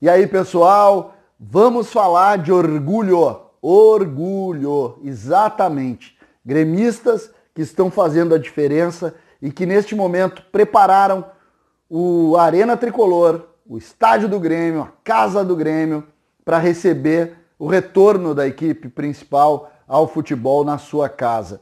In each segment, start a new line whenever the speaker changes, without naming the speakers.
E aí, pessoal, vamos falar de orgulho. Orgulho, exatamente. Gremistas que estão fazendo a diferença e que neste momento prepararam o Arena Tricolor, o estádio do Grêmio, a casa do Grêmio, para receber o retorno da equipe principal ao futebol na sua casa.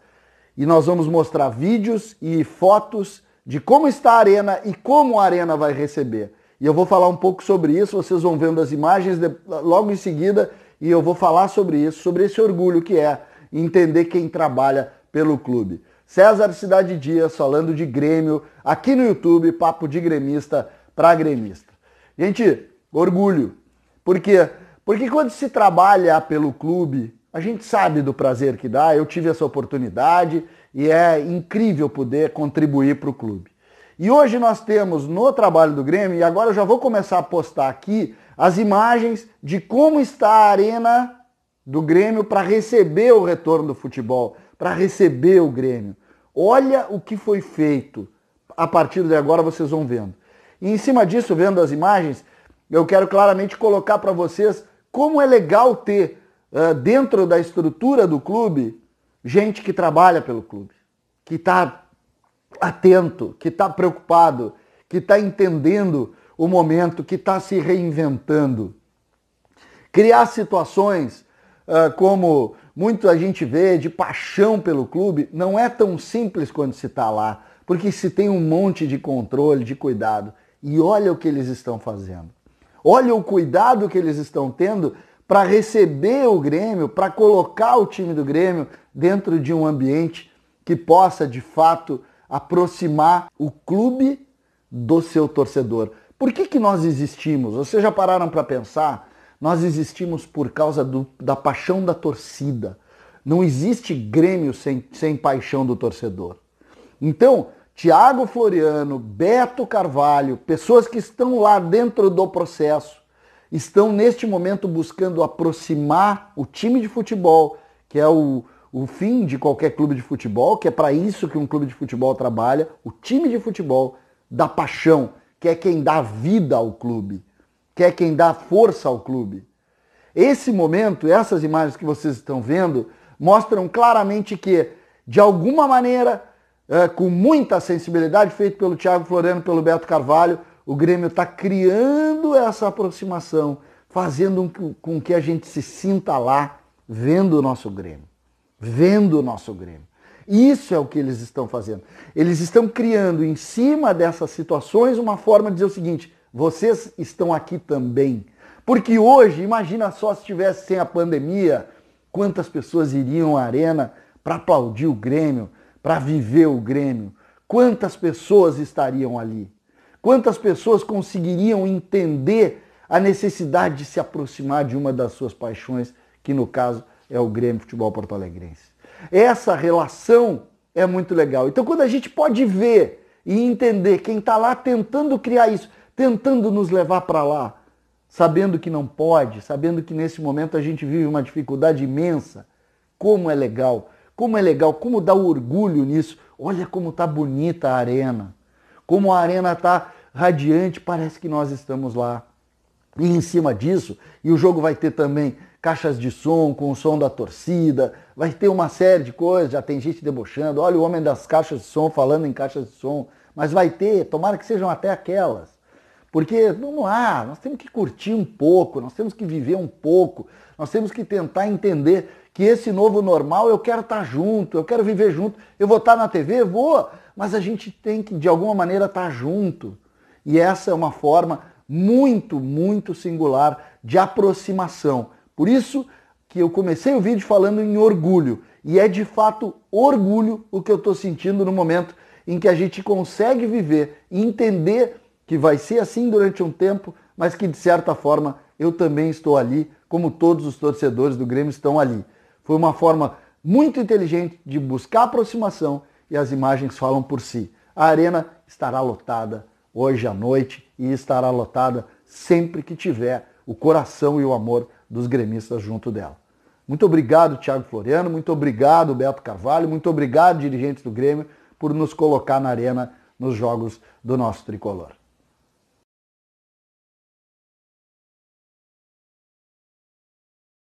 E nós vamos mostrar vídeos e fotos de como está a arena e como a arena vai receber. E eu vou falar um pouco sobre isso, vocês vão vendo as imagens de, logo em seguida, e eu vou falar sobre isso, sobre esse orgulho que é entender quem trabalha pelo clube. César Cidade Dias falando de Grêmio, aqui no YouTube, papo de gremista para gremista. Gente, orgulho. Por quê? Porque quando se trabalha pelo clube, a gente sabe do prazer que dá, eu tive essa oportunidade e é incrível poder contribuir para o clube. E hoje nós temos no trabalho do Grêmio, e agora eu já vou começar a postar aqui, as imagens de como está a arena do Grêmio para receber o retorno do futebol, para receber o Grêmio. Olha o que foi feito. A partir de agora vocês vão vendo. E em cima disso, vendo as imagens, eu quero claramente colocar para vocês como é legal ter uh, dentro da estrutura do clube gente que trabalha pelo clube, que está atento, que está preocupado, que está entendendo o momento, que está se reinventando. Criar situações uh, como muito a gente vê de paixão pelo clube, não é tão simples quando se está lá, porque se tem um monte de controle, de cuidado. E olha o que eles estão fazendo. Olha o cuidado que eles estão tendo para receber o Grêmio, para colocar o time do Grêmio dentro de um ambiente que possa de fato aproximar o clube do seu torcedor. Por que, que nós existimos? Vocês já pararam para pensar? Nós existimos por causa do, da paixão da torcida. Não existe Grêmio sem, sem paixão do torcedor. Então, Tiago Floriano, Beto Carvalho, pessoas que estão lá dentro do processo, estão neste momento buscando aproximar o time de futebol, que é o, o fim de qualquer clube de futebol, que é para isso que um clube de futebol trabalha, o time de futebol dá paixão, que é quem dá vida ao clube, que é quem dá força ao clube. Esse momento, essas imagens que vocês estão vendo, mostram claramente que, de alguma maneira, é, com muita sensibilidade, feito pelo Thiago Floriano, pelo Beto Carvalho, o Grêmio está criando essa aproximação, fazendo com que a gente se sinta lá, vendo o nosso Grêmio vendo o nosso Grêmio. Isso é o que eles estão fazendo. Eles estão criando em cima dessas situações uma forma de dizer o seguinte: vocês estão aqui também. Porque hoje, imagina só se tivesse sem a pandemia, quantas pessoas iriam à arena para aplaudir o Grêmio, para viver o Grêmio. Quantas pessoas estariam ali? Quantas pessoas conseguiriam entender a necessidade de se aproximar de uma das suas paixões, que no caso é o Grêmio Futebol Porto Alegrense. Essa relação é muito legal. Então, quando a gente pode ver e entender quem está lá tentando criar isso, tentando nos levar para lá, sabendo que não pode, sabendo que nesse momento a gente vive uma dificuldade imensa, como é legal, como é legal, como dá orgulho nisso. Olha como está bonita a arena, como a arena está radiante, parece que nós estamos lá e em cima disso, e o jogo vai ter também caixas de som com o som da torcida, vai ter uma série de coisas, já tem gente debochando, olha o homem das caixas de som falando em caixas de som, mas vai ter, tomara que sejam até aquelas. Porque vamos lá, nós temos que curtir um pouco, nós temos que viver um pouco, nós temos que tentar entender que esse novo normal eu quero estar tá junto, eu quero viver junto. Eu vou estar tá na TV? Vou, mas a gente tem que de alguma maneira estar tá junto. E essa é uma forma muito, muito singular de aproximação. Por isso que eu comecei o vídeo falando em orgulho. E é de fato orgulho o que eu estou sentindo no momento em que a gente consegue viver e entender que vai ser assim durante um tempo, mas que de certa forma eu também estou ali, como todos os torcedores do Grêmio estão ali. Foi uma forma muito inteligente de buscar aproximação e as imagens falam por si. A arena estará lotada hoje à noite e estará lotada sempre que tiver o coração e o amor dos gremistas junto dela. Muito obrigado, Tiago Floriano, muito obrigado, Beto Carvalho, muito obrigado, dirigentes do Grêmio, por nos colocar na arena nos jogos do nosso tricolor.